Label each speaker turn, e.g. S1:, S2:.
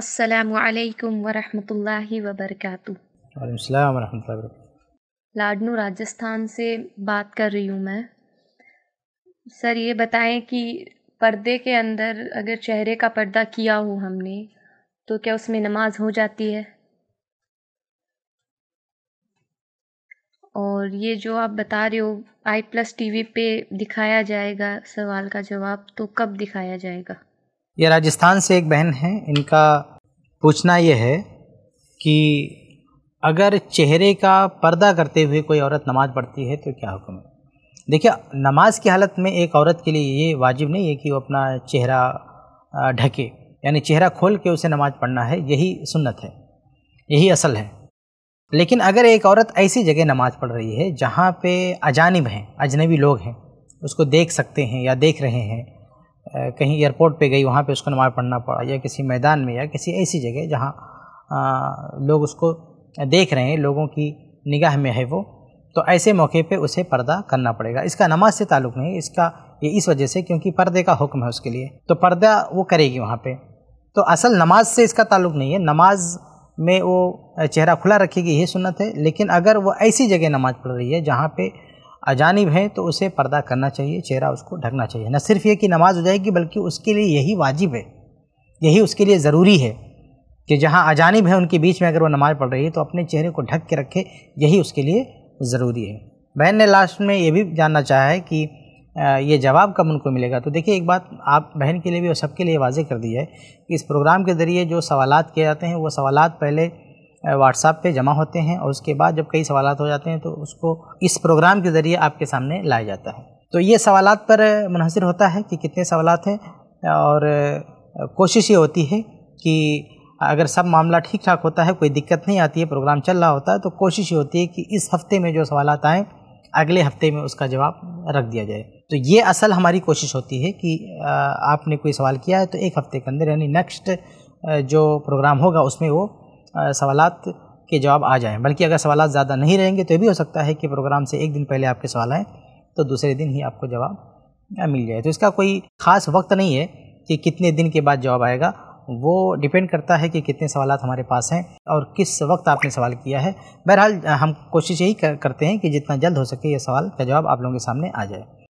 S1: असलकम वरहल वबरकatuh लाडनू राजस्थान से बात कर रही हूँ मैं सर ये बताएं कि पर्दे के अंदर अगर चेहरे का पर्दा किया हो हमने तो क्या उसमें नमाज हो जाती है और ये जो आप बता रहे हो आई प्लस टीवी पे दिखाया जाएगा सवाल का जवाब तो कब दिखाया जाएगा
S2: ये राजस्थान से एक बहन है इनका पूछना ये है कि अगर चेहरे का पर्दा करते हुए कोई औरत नमाज़ पढ़ती है तो क्या हुक्म है देखिए नमाज की हालत में एक औरत के लिए ये वाजिब नहीं है कि वो अपना चेहरा ढके यानी चेहरा खोल के उसे नमाज़ पढ़ना है यही सुन्नत है यही असल है लेकिन अगर एक औरत ऐसी जगह नमाज़ पढ़ रही है जहाँ पे अजानिब हैं अजनबी लोग हैं उसको देख सकते हैं या देख रहे हैं कहीं एयरपोर्ट पे गई वहाँ पे उसको नमाज़ पढ़ना पड़ा या किसी मैदान में या किसी ऐसी जगह जहाँ लोग उसको देख रहे हैं लोगों की निगाह में है वो तो ऐसे मौके पे उसे पर्दा करना पड़ेगा इसका नमाज से ताल्लुक़ नहीं इसका ये इस वजह से क्योंकि पर्दे का हुक्म है उसके लिए तो पर्दा वो करेगी वहाँ पर तो असल नमाज से इसका ताल्लुक़ नहीं है नमाज में वो चेहरा खुला रखेगी यही सुनत है लेकिन अगर वो ऐसी जगह नमाज़ पढ़ रही है जहाँ पर अजानिब हैं तो उसे पर्दा करना चाहिए चेहरा उसको ढकना चाहिए न सिर्फ ये कि नमाज़ हो जाएगी बल्कि उसके लिए यही वाजिब है यही उसके लिए ज़रूरी है कि जहाँ अजानिब है उनके बीच में अगर वो नमाज़ पढ़ रही है तो अपने चेहरे को ढक के रखे यही उसके लिए ज़रूरी है बहन ने लास्ट में ये भी जानना चाहा है कि ये जवाब कब उनको मिलेगा तो देखिए एक बात आप बहन के लिए भी और सबके लिए वाजे कर दी है कि इस प्रोग्राम के ज़रिए जो सवालत किए जाते हैं वो सवालत पहले व्हाट्सएप पे जमा होते हैं और उसके बाद जब कई सवाल हो जाते हैं तो उसको इस प्रोग्राम के ज़रिए आपके सामने लाया जाता है तो ये सवाल पर मुनहसर होता है कि कितने सवाल हैं और कोशिश ये होती है कि अगर सब मामला ठीक ठाक होता है कोई दिक्कत नहीं आती है प्रोग्राम चल रहा होता है तो कोशिश ये होती है कि इस हफ्ते में जो सवाल आएँ अगले हफ्ते में उसका जवाब रख दिया जाए तो ये असल हमारी कोशिश होती है कि आपने कोई सवाल किया है तो एक हफ्ते के अंदर यानी नेक्स्ट जो प्रोग्राम होगा उसमें वो सवाल के जवाब आ जाएँ बल्कि अगर सवाल ज़्यादा नहीं रहेंगे तो भी हो सकता है कि प्रोग्राम से एक दिन पहले आपके सवाल आएँ तो दूसरे दिन ही आपको जवाब मिल जाए तो इसका कोई ख़ास वक्त नहीं है कि कितने दिन के बाद जवाब आएगा वो डिपेंड करता है कि कितने सवाल हमारे पास हैं और किस वक्त आपने सवाल किया है बहरहाल हम कोशिश यही करते हैं कि जितना जल्द हो सके ये सवाल का जवाब आप लोगों के सामने आ जाए